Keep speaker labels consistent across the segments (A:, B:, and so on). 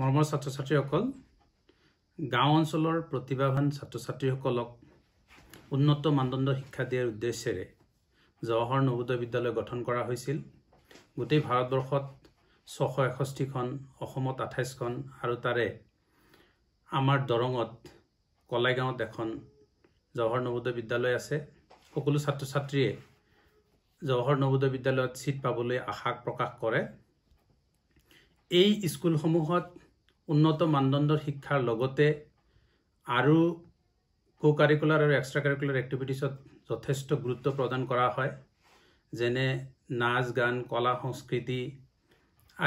A: মৰমৰ ছাত্ৰ ছাত্ৰীসকল গাঁও অঞ্চলৰ প্ৰতিভাৱান ছাত্ৰ ছাত্ৰীসকলক উন্নত মানদণ্ড শিক্ষা দিয়াৰ উদ্দেশ্যেৰে জৱাহৰ নবোদয় বিদ্যালয় গঠন কৰা হৈছিল গোটেই ভাৰতবৰ্ষত ছশ এষষ্ঠিখন অসমত আঠাইছখন আৰু তাৰে আমাৰ দৰঙত কলাইগাঁৱত এখন জৱাহৰ নবোদয় বিদ্যালয় আছে সকলো ছাত্ৰ ছাত্ৰীয়ে জৱাহৰ নবোদয় বিদ্যালয়ত ছিট পাবলৈ আশা প্ৰকাশ কৰে এই স্কুলসমূহত উন্নত মানদণ্ডৰ শিক্ষাৰ লগতে আৰু কো কাৰিকুলাৰ আৰু এক্সট্ৰা কাৰিকুলাৰ এক্টিভিটিছত যথেষ্ট গুৰুত্ব প্ৰদান কৰা হয় যেনে নাচ গান কলা সংস্কৃতি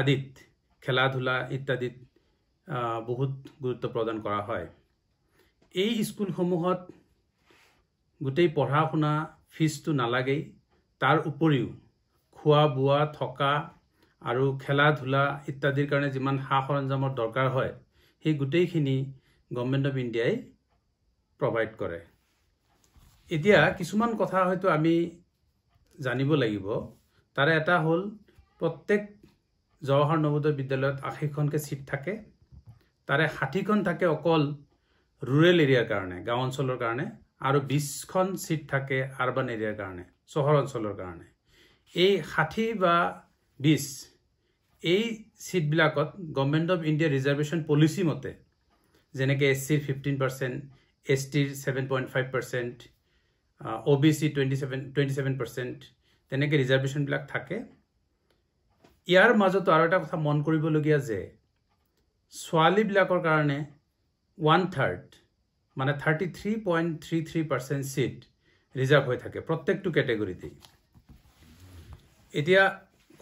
A: আদিত খেলা ধূলা ইত্যাদিত বহুত গুৰুত্ব প্ৰদান কৰা হয় এই স্কুলসমূহত গোটেই পঢ়া শুনা ফিজটো নালাগেই তাৰ উপৰিও খোৱা বোৱা থকা আৰু খেলা ধূলা ইত্যাদিৰ কাৰণে যিমান সা সৰঞ্জামৰ দৰকাৰ হয় সেই গোটেইখিনি গভমেণ্ট অৱ ইণ্ডিয়াই প্ৰভাইড কৰে এতিয়া কিছুমান কথা হয়তো আমি জানিব লাগিব তাৰে এটা হ'ল প্ৰত্যেক জৱাহৰ নৱোদয় বিদ্যালয়ত আশীখনকৈ ছিট থাকে তাৰে ষাঠিখন থাকে অকল ৰুৰেল এৰিয়াৰ কাৰণে গাঁও অঞ্চলৰ কাৰণে আৰু বিছখন ছিট থাকে আৰবান এৰিয়াৰ কাৰণে চহৰ অঞ্চলৰ কাৰণে এই ষাঠি বা বিছ এই ছিটবিলাকত government of India reservation policy মতে যেনেকৈ এছ চিৰ ফিফটিন পাৰ্চেণ্ট এছ টিৰ seven point five percent O' B C twenty seven twenty seven percent তেনেকৈ ৰিজাৰ্ভেশ্যনবিলাক থাকে ইয়াৰ মাজতো আৰু এটা কথা মন কৰিবলগীয়া যে ছোৱালীবিলাকৰ কাৰণে ওৱান থাৰ্ড মানে thirty three point three three percent seat reserve হৈ থাকে প্ৰত্যেকটো কেটেগৰীতেই এতিয়া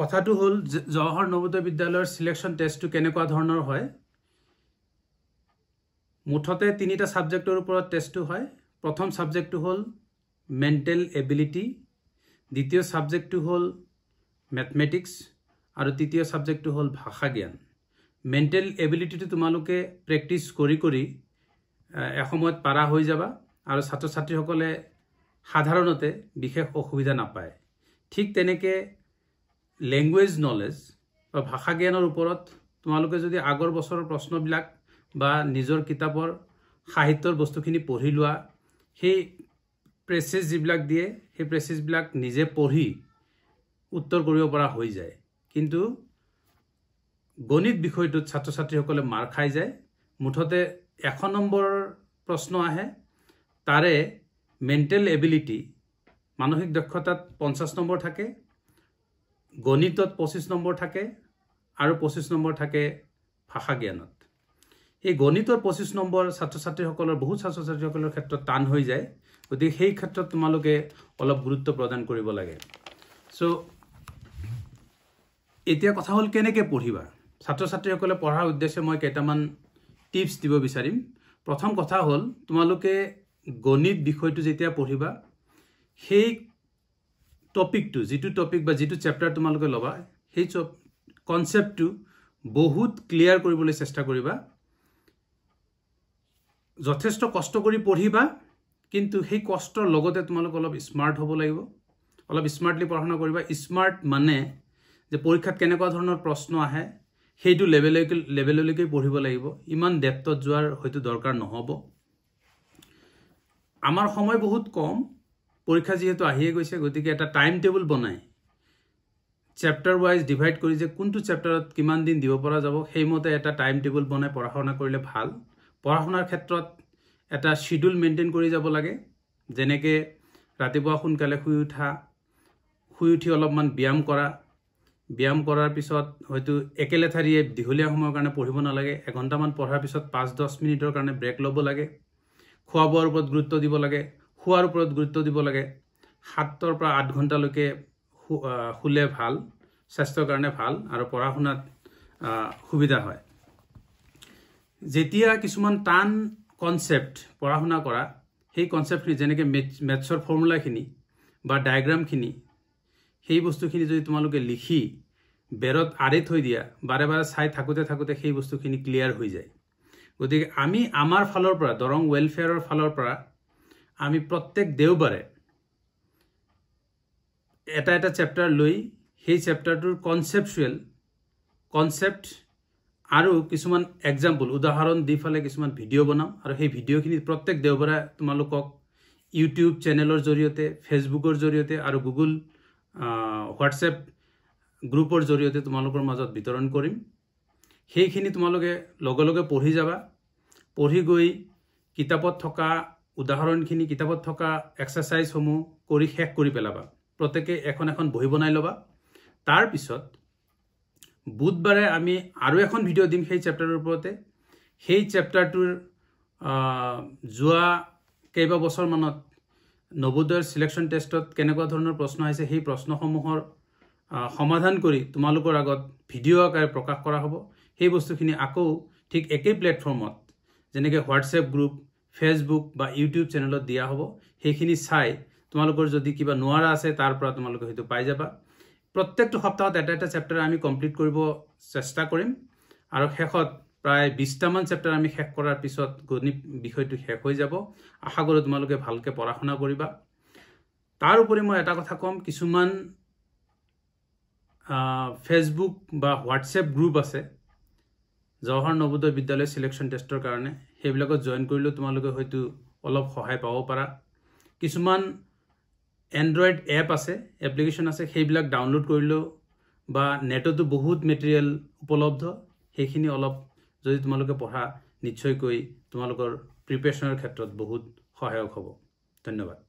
A: কথাটো হ'ল জৱাহৰ নবোদয় বিদ্যালয়ৰ ছিলেকশ্যন টেষ্টটো কেনেকুৱা ধৰণৰ হয় মুঠতে তিনিটা ছাবজেক্টৰ ওপৰত টেষ্টটো হয় প্ৰথম ছাবজেক্টটো হ'ল মেণ্টেল এবিলিটি দ্বিতীয় ছাবজেক্টটো হ'ল মেথমেটিক্স আৰু তৃতীয় ছাবজেক্টটো হ'ল ভাষা জ্ঞান মেণ্টেল এবিলিটিটো তোমালোকে প্ৰেক্টিচ কৰি কৰি এসময়ত পাৰা হৈ যাবা আৰু ছাত্ৰ ছাত্ৰীসকলে সাধাৰণতে বিশেষ অসুবিধা নাপায় ঠিক তেনেকৈ লেংগুৱেজ নলেজ বা ভাষা জ্ঞানৰ ওপৰত তোমালোকে যদি আগৰ বছৰৰ প্ৰশ্নবিলাক বা নিজৰ কিতাপৰ সাহিত্যৰ বস্তুখিনি পঢ়ি লোৱা সেই প্ৰেচেছ যিবিলাক দিয়ে সেই প্ৰেচেছবিলাক নিজে পঢ়ি উত্তৰ কৰিব পৰা হৈ যায় কিন্তু গণিত বিষয়টোত ছাত্ৰ ছাত্ৰীসকলে মাৰ খাই যায় মুঠতে এশ নম্বৰৰ প্ৰশ্ন আহে তাৰে মেণ্টেল এবিলিটি মানসিক দক্ষতাত পঞ্চাছ নম্বৰ থাকে গণিতত পঁচিছ নম্বৰ থাকে আৰু পঁচিছ নম্বৰ থাকে ভাষা জ্ঞানত এই গণিতৰ পঁচিছ নম্বৰ ছাত্ৰ ছাত্ৰীসকলৰ বহুত ছাত্ৰ ছাত্ৰীসকলৰ ক্ষেত্ৰত টান হৈ যায় গতিকে সেই ক্ষেত্ৰত তোমালোকে অলপ গুৰুত্ব প্ৰদান কৰিব লাগে চ' এতিয়া কথা হ'ল কেনেকৈ পঢ়িবা ছাত্ৰ ছাত্ৰীসকলে পঢ়াৰ উদ্দেশ্যে মই কেইটামান টিপছ দিব বিচাৰিম প্ৰথম কথা হ'ল তোমালোকে গণিত বিষয়টো যেতিয়া পঢ়িবা সেই টপিকটো যিটো টপিক বা যিটো চেপ্টাৰ তোমালোকে ল'বা সেই কনচেপ্টটো বহুত ক্লিয়াৰ কৰিবলৈ চেষ্টা কৰিবা যথেষ্ট কষ্ট কৰি পঢ়িবা কিন্তু সেই কষ্টৰ লগতে তোমালোকে অলপ স্মাৰ্ট হ'ব লাগিব অলপ স্মাৰ্টলি পঢ়া শুনা কৰিবা স্মাৰ্ট মানে যে পৰীক্ষাত কেনেকুৱা ধৰণৰ প্ৰশ্ন আহে সেইটো লেভেললৈকে লেভেললৈকে পঢ়িব লাগিব ইমান ডেপ্তত যোৱাৰ হয়তো দৰকাৰ নহ'ব আমাৰ সময় বহুত কম পৰীক্ষা যিহেতু আহিয়ে গৈছে গতিকে এটা টাইম টেবুল বনাই চেপ্টাৰ ৱাইজ ডিভাইড কৰি যে কোনটো চেপ্টাৰত কিমান দিন দিব পৰা যাব সেইমতে এটা টাইম টেবুল বনাই পঢ়া শুনা কৰিলে ভাল পঢ়া শুনাৰ ক্ষেত্ৰত এটা শ্বিডিউল মেইনটেইন কৰি যাব লাগে যেনেকৈ ৰাতিপুৱা সোনকালে শুই উঠা শুই উঠি অলপমান ব্যায়াম কৰা ব্যায়াম কৰাৰ পিছত হয়তো একেলেথাৰিয়ে দীঘলীয়া সময়ৰ কাৰণে পঢ়িব নালাগে এঘণ্টামান পঢ়াৰ পিছত পাঁচ দহ মিনিটৰ কাৰণে ব্ৰেক ল'ব লাগে খোৱা বোৱাৰ ওপৰত গুৰুত্ব দিব লাগে শোৱাৰ ওপৰত গুৰুত্ব দিব লাগে সাতৰ পৰা আঠ ঘণ্টালৈকে শুলে ভাল স্বাস্থ্যৰ কাৰণে ভাল আৰু পঢ়া শুনাত সুবিধা হয় যেতিয়া কিছুমান টান কনচেপ্ট পঢ়া শুনা কৰা সেই কনচেপ্টখিনি যেনেকৈ মেথ মেথছৰ ফৰ্মুলাখিনি বা ডায়েগ্ৰামখিনি সেই বস্তুখিনি যদি তোমালোকে লিখি বেৰত আৰে থৈ দিয়া বাৰে বাৰে চাই থাকোঁতে থাকোঁতে সেই বস্তুখিনি ক্লিয়াৰ হৈ যায় গতিকে আমি আমাৰ ফালৰ পৰা দৰং ৱেলফেয়াৰৰ ফালৰ পৰা আমি প্ৰত্যেক দেওবাৰে এটা এটা চেপ্টাৰ লৈ সেই চেপ্টাৰটোৰ কনচেপচুৱেল কনচেপ্ট আৰু কিছুমান এক্সাম্পল উদাহৰণ দি পেলাই কিছুমান ভিডিঅ' বনাম আৰু সেই ভিডিঅ'খিনি প্ৰত্যেক দেওবাৰে তোমালোকক ইউটিউব চেনেলৰ জৰিয়তে ফেচবুকৰ জৰিয়তে আৰু গুগল হোৱাটছএপ গ্ৰুপৰ জৰিয়তে তোমালোকৰ মাজত বিতৰণ কৰিম সেইখিনি তোমালোকে লগে লগে পঢ়ি যাবা পঢ়ি গৈ কিতাপত থকা উদাহৰণখিনি কিতাপত থকা এক্সাৰচাইজসমূহ কৰি শেষ কৰি পেলাবা প্ৰত্যেকে এখন এখন বহি বনাই ল'বা তাৰপিছত বুধবাৰে আমি আৰু এখন ভিডিঅ' দিম সেই চেপ্টাৰটোৰ ওপৰতে সেই চেপ্টাৰটোৰ যোৱা কেইবাবছৰমানত নৱোদয়ৰ চিলেকশ্যন টেষ্টত কেনেকুৱা ধৰণৰ প্ৰশ্ন আহিছে সেই প্ৰশ্নসমূহৰ সমাধান কৰি তোমালোকৰ আগত ভিডিঅ' আকাৰে প্ৰকাশ কৰা হ'ব সেই বস্তুখিনি আকৌ ঠিক একেই প্লেটফৰ্মত যেনেকৈ হোৱাটছএপ গ্ৰুপ ফেচবুক বা ইউটিউব চেনেলত দিয়া হ'ব সেইখিনি চাই তোমালোকৰ যদি কিবা নোৱাৰা আছে তাৰ পৰা তোমালোকে হয়তো পাই যাবা প্ৰত্যেকটো সপ্তাহত এটা এটা চেপ্টাৰ আমি কমপ্লিট কৰিব চেষ্টা কৰিম আৰু শেষত প্ৰায় বিছটামান চেপ্টাৰ আমি শেষ কৰাৰ পিছত গণিত বিষয়টো শেষ হৈ যাব আশা কৰোঁ তোমালোকে ভালকৈ পঢ়া শুনা কৰিবা তাৰ উপৰি মই এটা কথা ক'ম কিছুমান ফেচবুক বা হোৱাটছএপ গ্ৰুপ আছে জৱাহৰ নৱোদয় বিদ্যালয় চিলেকশ্যন টেষ্টৰ কাৰণে সেইবিলাকত জইন কৰিলেও তোমালোকে হয়তো অলপ সহায় পাব পাৰা কিছুমান এণ্ড্ৰইড এপ আছে এপ্লিকেশ্যন আছে সেইবিলাক ডাউনলোড কৰিলেও বা নেটতো বহুত মেটেৰিয়েল উপলব্ধ সেইখিনি অলপ যদি তোমালোকে পঢ়া নিশ্চয়কৈ তোমালোকৰ প্ৰিপেৰেশ্যনৰ ক্ষেত্ৰত বহুত সহায়ক হ'ব ধন্যবাদ